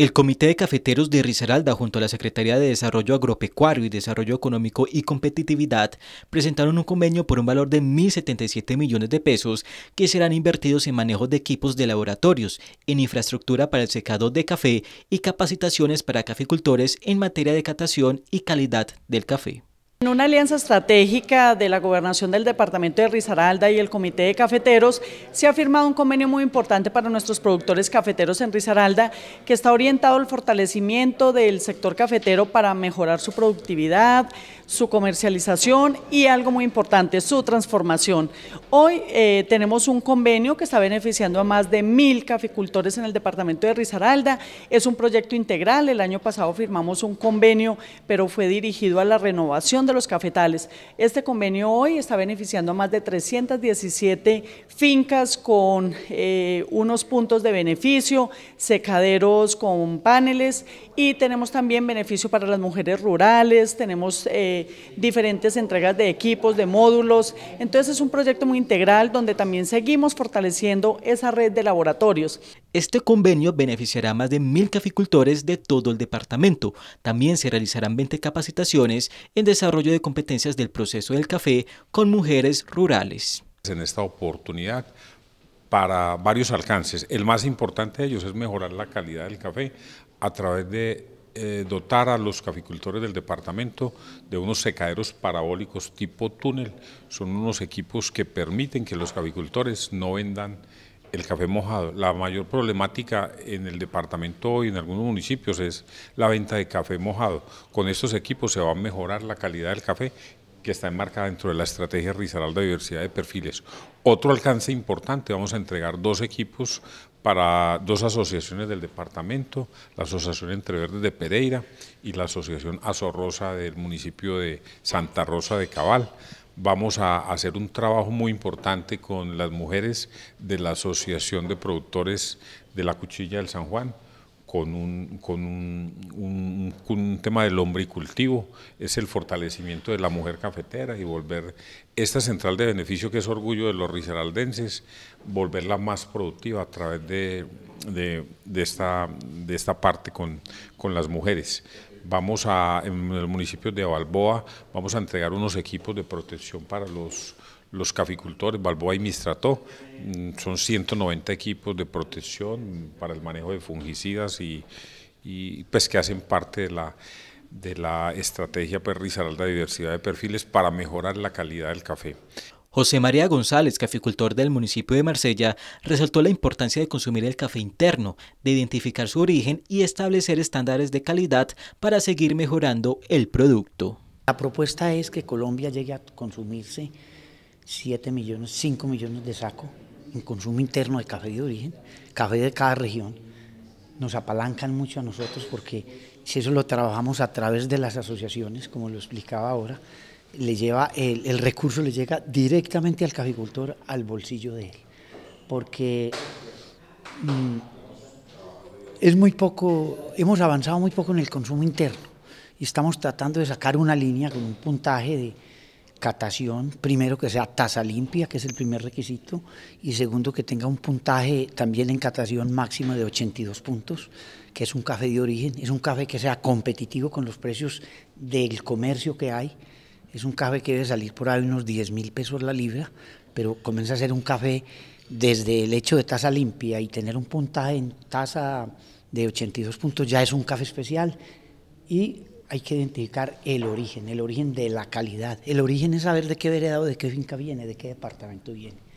El Comité de Cafeteros de Risaralda junto a la Secretaría de Desarrollo Agropecuario y Desarrollo Económico y Competitividad presentaron un convenio por un valor de 1.077 millones de pesos que serán invertidos en manejo de equipos de laboratorios, en infraestructura para el secado de café y capacitaciones para caficultores en materia de catación y calidad del café. En una alianza estratégica de la Gobernación del Departamento de Risaralda y el Comité de Cafeteros, se ha firmado un convenio muy importante para nuestros productores cafeteros en Risaralda, que está orientado al fortalecimiento del sector cafetero para mejorar su productividad, su comercialización y algo muy importante, su transformación. Hoy eh, tenemos un convenio que está beneficiando a más de mil caficultores en el Departamento de Risaralda. Es un proyecto integral, el año pasado firmamos un convenio, pero fue dirigido a la renovación los cafetales. Este convenio hoy está beneficiando a más de 317 fincas con eh, unos puntos de beneficio, secaderos con paneles y tenemos también beneficio para las mujeres rurales, tenemos eh, diferentes entregas de equipos, de módulos. Entonces es un proyecto muy integral donde también seguimos fortaleciendo esa red de laboratorios. Este convenio beneficiará a más de mil caficultores de todo el departamento. También se realizarán 20 capacitaciones en desarrollo de competencias del proceso del café con mujeres rurales. En esta oportunidad para varios alcances. El más importante de ellos es mejorar la calidad del café a través de eh, dotar a los caficultores del departamento de unos secaderos parabólicos tipo túnel. Son unos equipos que permiten que los caficultores no vendan el café mojado. La mayor problemática en el departamento y en algunos municipios es la venta de café mojado. Con estos equipos se va a mejorar la calidad del café que está enmarcada dentro de la estrategia Rizaral de diversidad de perfiles. Otro alcance importante, vamos a entregar dos equipos para dos asociaciones del departamento, la Asociación verdes de Pereira y la Asociación Azorrosa del municipio de Santa Rosa de Cabal. Vamos a hacer un trabajo muy importante con las mujeres de la Asociación de Productores de la Cuchilla del San Juan, con un, con un, hombre y tema del es el fortalecimiento de la mujer cafetera y volver esta central de beneficio que es orgullo de los riseraldenses, volverla más productiva a través de, esta, parte con las mujeres vamos a, en el municipio de Balboa, vamos a entregar unos equipos de protección para los, caficultores, Balboa y Mistrato mm, Son 190 equipos de protección para el manejo de fungicidas y, pues que hacen parte de la de la estrategia Perrizaralda pues, de diversidad de perfiles para mejorar la calidad del café. José María González, caficultor del municipio de Marsella, resaltó la importancia de consumir el café interno, de identificar su origen y establecer estándares de calidad para seguir mejorando el producto. La propuesta es que Colombia llegue a consumirse 7 millones, 5 millones de saco en consumo interno de café de origen, café de cada región. Nos apalancan mucho a nosotros porque si eso lo trabajamos a través de las asociaciones, como lo explicaba ahora, le lleva el, recurso le llega directamente al caficultor, al bolsillo de él, porque mm, es muy poco, hemos avanzado muy poco en el consumo interno y estamos tratando de sacar una línea con un puntaje de catación, primero que sea tasa limpia, que es el primer requisito, y segundo que tenga un puntaje también en catación máximo de 82 puntos, que es un café de origen, es un café que sea competitivo con los precios del comercio que hay, es un café que debe salir por ahí unos 10 mil pesos la libra, pero comienza a ser un café desde el hecho de taza limpia y tener un puntaje en taza de 82 puntos, ya es un café especial y hay que identificar el origen, el origen de la calidad. El origen es saber de qué vereda de qué finca viene, de qué departamento viene.